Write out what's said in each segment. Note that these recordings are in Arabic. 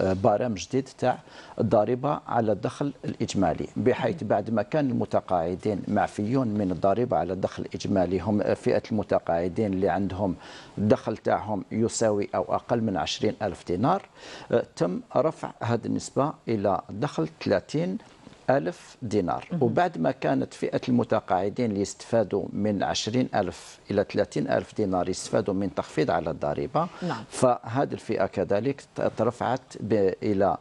آه، برامج جديد تاع الضريبه على الدخل الاجمالي بحيث بعد ما كان المتقاعدين معفيون من الضريبه على الدخل الاجمالي هم فئه المتقاعدين اللي عندهم الدخل تاعهم يساوي او اقل من 20000 دينار آه، تم رفع هذه النسبه الى دخل 30 ألف دينار وبعد ما كانت فئة المتقاعدين اللي يستفادوا من 20 ألف إلى 30 ألف دينار يستفادوا من تخفيض على الضريبة نعم. فهذه الفئة كذلك ترفعت إلى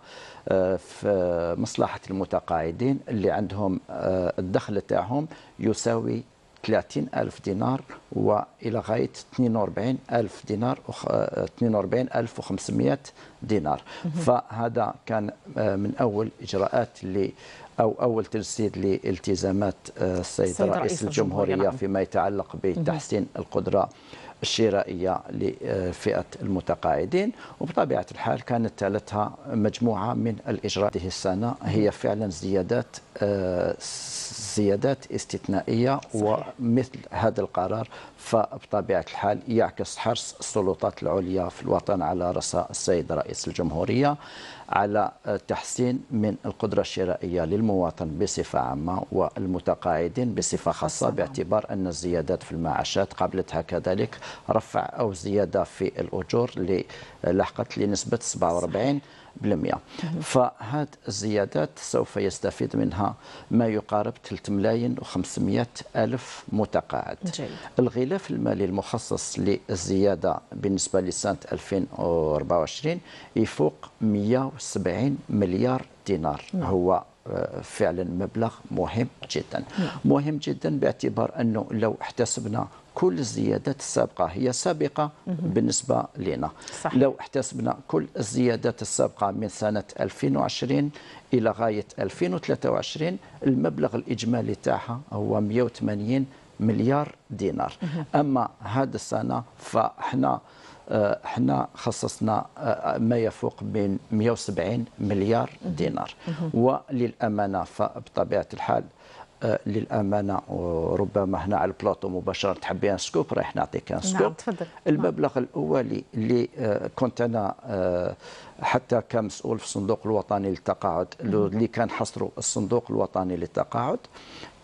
آه، في مصلحة المتقاعدين اللي عندهم آه، الدخل تاعهم يساوي 30 ألف دينار وإلى غاية 42 ألف دينار 42 آه، ألف وخمسمائة دينار فهذا كان من أول إجراءات اللي أو أول تجسيد لالتزامات آه، السيد رئيس, رئيس الجمهورية نعم. فيما يتعلق بتحسين القدرة الشرائية لفئة المتقاعدين وبطبيعة الحال كانت تالتها مجموعة من الإجراءات هذه السنة هي فعلا زيادات آه، زيادات استثنائية صحيح. ومثل هذا القرار فبطبيعة الحال يعكس حرص السلطات العليا في الوطن على رأس السيد رئيس الجمهورية على آه، تحسين من القدرة الشرائية للمتقاعدين المواطن بصفة عامة والمتقاعدين بصفة خاصة باعتبار أن الزيادات في المعاشات قابلتها كذلك رفع أو زيادة في الأجور اللي لحقت لنسبة 47 بالمئة فهذه الزيادات سوف يستفيد منها ما يقارب 3 ملايين و500 ألف متقاعد جيد. الغلاف المالي المخصص للزيادة بالنسبة لسنة 2024 يفوق 170 مليار دينار نعم. هو فعلا مبلغ مهم جدا نعم. مهم جدا باعتبار أنه لو احتسبنا كل الزيادات السابقة هي سابقة بالنسبة لنا صح. لو احتسبنا كل الزيادات السابقة من سنة 2020 إلى غاية 2023 المبلغ الإجمالي تاعها هو 180 مليار دينار أما هذا السنة فإحنا آه، حنا خصصنا آه، ما يفوق بين 170 مليار دينار وللامانه فبطبيعه الحال آه، للامانه ربما هنا على البلاطو مباشره تحبي ان سكوب رايح نعطيك ان نعم، سكوب نعم تفضل المبلغ الاولي اللي كنت انا حتى كمسؤول في الصندوق الوطني للتقاعد اللي كان حصره الصندوق الوطني للتقاعد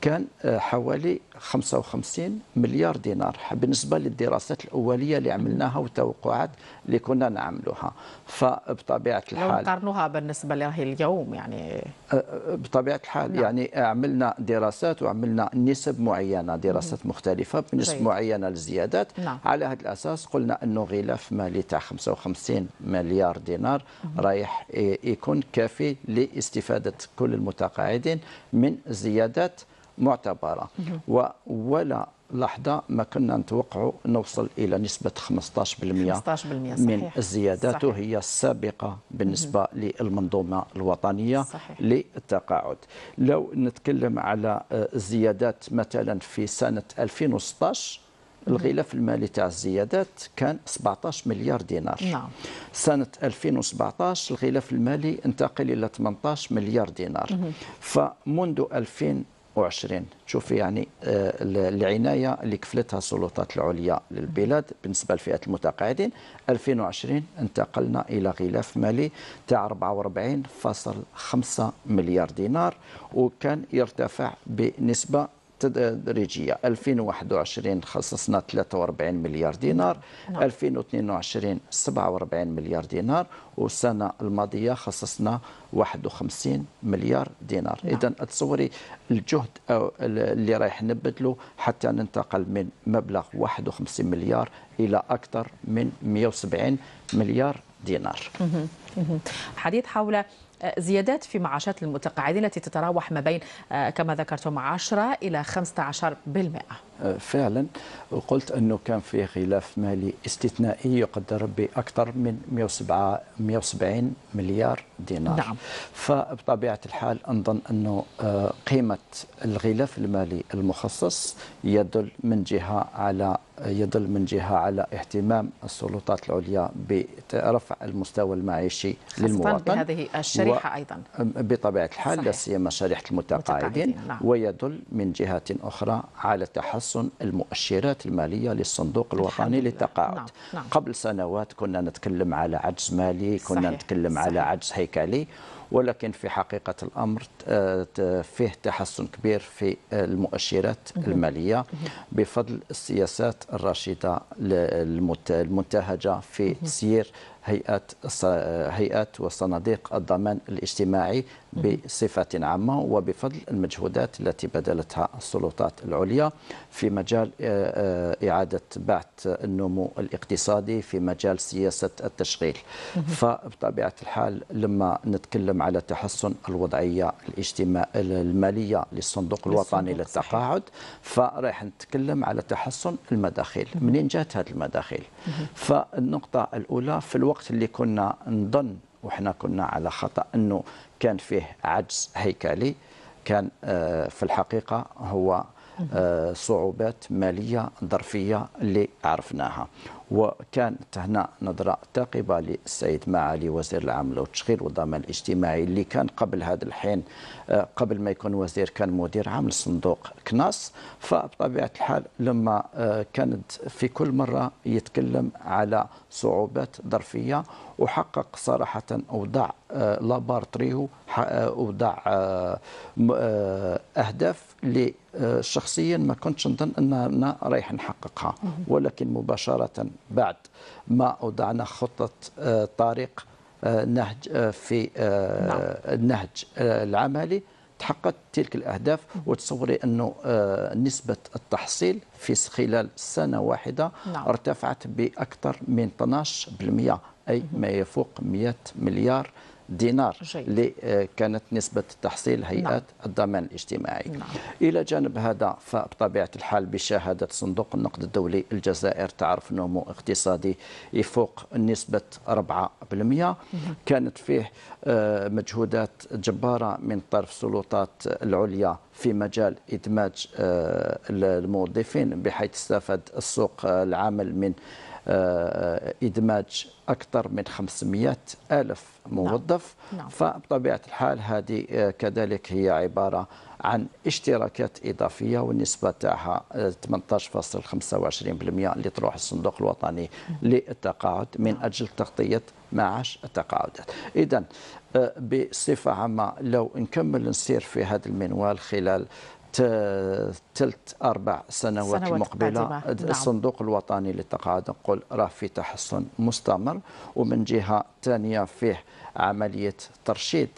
كان آه، حوالي 55 مليار دينار بالنسبه للدراسات الاوليه اللي عملناها والتوقعات اللي كنا نعملوها فبطبيعه الحال لو نقارنوها بالنسبه لراهي اليوم يعني آه، آه، بطبيعه الحال نعم. يعني عملنا دراسات وعملنا نسب معينه دراسات مختلفه بنسب جيد. معينه للزيادات نعم. على هذا الاساس قلنا انه غلاف مالي تاع 55 مليار دينار مم. رايح يكون كافي لاستفاده كل المتقاعدين من زيادات معتبره ولا لحظه ما كنا نتوقعوا نوصل الى نسبه 15%, 15 من الزيادات صحيح. هي السابقه بالنسبه مم. للمنظومه الوطنيه صحيح. للتقاعد لو نتكلم على آه، الزيادات مثلا في سنه 2016 الغلاف المالي تاع الزيادات كان 17 مليار دينار نعم. سنة 2017 الغلاف المالي انتقل إلى 18 مليار دينار مم. فمنذ 2000 2020 تشوفي يعني آه، العناية اللي كفلتها السلطات العليا للبلاد بالنسبة لفئة المتقاعدين 2020 انتقلنا إلى غلاف مالي تاع 44.5 مليار دينار وكان يرتفع بنسبة تدريجيه 2021 خصصنا 43 مليار دينار نعم. 2022 47 مليار دينار والسنه الماضيه خصصنا 51 مليار دينار نعم. اذا أتصوري الجهد اللي رايح نبدله حتى ننتقل من مبلغ 51 مليار الى اكثر من 170 مليار دينار حديث حول زيادات في معاشات المتقاعدين التي تتراوح ما بين آه، كما ذكرتم 10 إلى 15% بالمئة فعلا وقلت أنه كان فيه خلاف مالي استثنائي يقدر بأكثر من 107 170 مليار دينار نعم. فبطبيعة الحال أنظن أنه آه، قيمة الغلاف المالي المخصص يدل من جهة على يدل من جهة على اهتمام السلطات العليا برفع المستوى المعيشي للمواطن بهذه الشريحة أيضا بطبيعة الحال لا سيما شريحة المتقاعدين نعم. ويدل من جهة أخرى على تحسن تحسن المؤشرات المالية للصندوق الوطني للتقاعد نعم. نعم. قبل سنوات كنا نتكلم على عجز مالي كنا صحيح. نتكلم صحيح. على عجز هيكلي ولكن في حقيقة الأمر آه، فيه تحسن كبير في المؤشرات المالية بفضل السياسات الراشدة المنتهجة في تسيير هيئات هيئات وصناديق الضمان الاجتماعي بصفة عامة وبفضل المجهودات التي بذلتها السلطات العليا في مجال آه، آه، إعادة بعث النمو الاقتصادي في مجال سياسة التشغيل فبطبيعة الحال لما نتكلم نتكلم على تحسن الوضعيه الاجتماع الماليه للصندوق الوطني للتقاعد فرايح نتكلم على تحسن المداخل منين جات هذه المداخل فالنقطه الاولى في الوقت اللي كنا نظن وحنا كنا على خطا انه كان فيه عجز هيكلي كان آه، في الحقيقه هو آه، صعوبات ماليه ظرفيه اللي عرفناها وكانت هنا نظرة ثاقبة للسيد معالي وزير العمل والتشغيل والضمان الاجتماعي اللي كان قبل هذا الحين آه، قبل ما يكون وزير كان مدير عام لصندوق كناس فبطبيعة الحال لما آه، كانت في كل مرة يتكلم على صعوبات ظرفية وحقق صراحة أوضاع آه، لابارتريو أوضاع أهداف اللي شخصيا ما كنتش نظن اننا رايح نحققها ولكن مباشره بعد ما أودعنا خطة آه، طريق آه، نهج آه، في النهج نعم. العملي تحققت تلك الأهداف وتصوري أنه نسبة التحصيل في خلال سنة واحدة نعم. ارتفعت بأكثر من 12% أي ما يفوق 100 مليار دينار جيد. اللي آه، كانت نسبة تحصيل هيئات نعم. الضمان الاجتماعي نعم. إلى جانب هذا فبطبيعة الحال بشهادة صندوق النقد الدولي الجزائر تعرف نمو اقتصادي يفوق نسبة 4% كانت فيه آه، مجهودات جبارة من طرف السلطات العليا في مجال إدماج آه، الموظفين بحيث استفاد السوق العمل من آه، آه، إدماج أكثر من 500 ألف نعم. موظف نعم. نعم. فبطبيعة الحال هذه آه، كذلك هي عبارة عن اشتراكات إضافية والنسبة تاعها 18.25% اللي تروح الصندوق الوطني للتقاعد من نعم. أجل تغطية معاش التقاعدات إذا بصفة عامة لو نكمل نسير في هذا المنوال خلال تلت اربع سنوات المقبله نعم. الصندوق الوطني للتقاعد نقول راه في تحسن مستمر ومن جهه ثانيه فيه عمليه ترشيد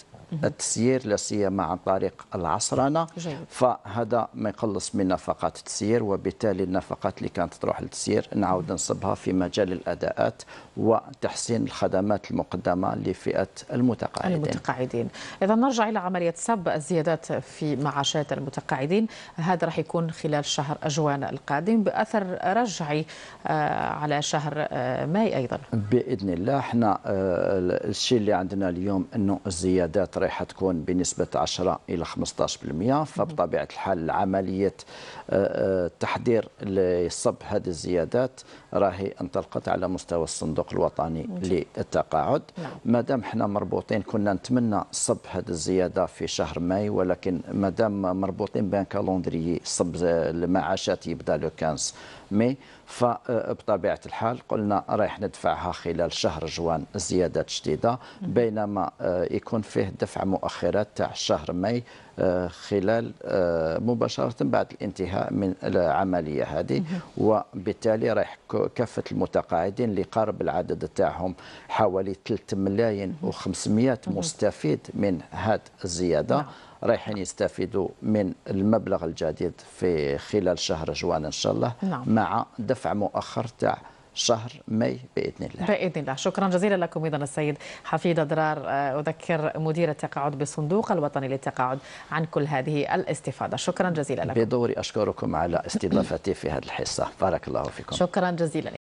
التسيير لا سيما عن طريق العصرنه فهذا ما يقلص من نفقات التسيير وبالتالي النفقات اللي كانت تروح للتسيير نعاود نصبها في مجال الاداءات وتحسين الخدمات المقدمه لفئه المتقاعدين. المتقاعدين. اذا نرجع الى عمليه سب الزيادات في معاشات المتقاعدين، هذا راح يكون خلال شهر اجوان القادم باثر رجعي آه، على شهر آه، ماي ايضا. باذن الله احنا آه، الشيء اللي عندنا اليوم انه الزيادات رايحه تكون بنسبه 10 الى 15% فبطبيعه الحال عمليه آه، آه، تحضير لصب هذه الزيادات راهي انطلقت على مستوى الصندوق الوطني نعم. للتقاعد نعم. ما دام حنا مربوطين كنا نتمنى صب هذه الزياده في شهر ماي ولكن ما دام مربوطين بان كالوندري صب المعاشات يبدا لو 15 مي فبطبيعه الحال قلنا رايح ندفعها خلال شهر جوان زيادات جديده بينما آه، يكون فيه دفع دفع مؤخرات تاع شهر ماي آه، خلال آه، مباشرة بعد الانتهاء من العملية هذه وبالتالي رايح كافة المتقاعدين اللي قارب العدد تاعهم حوالي 3 ملايين و500 مستفيد من هذه الزيادة نعم. رايحين يستفيدوا من المبلغ الجديد في خلال شهر جوان إن شاء الله نعم. مع دفع مؤخر تاع شهر ماي باذن الله باذن الله شكرا جزيلا لكم ايضا السيد حفيد درار آه، اذكر مدير التقاعد بالصندوق الوطني للتقاعد عن كل هذه الاستفاضه شكرا جزيلا لكم بدوري اشكركم على استضافتي في هذه الحصه بارك الله فيكم شكرا جزيلا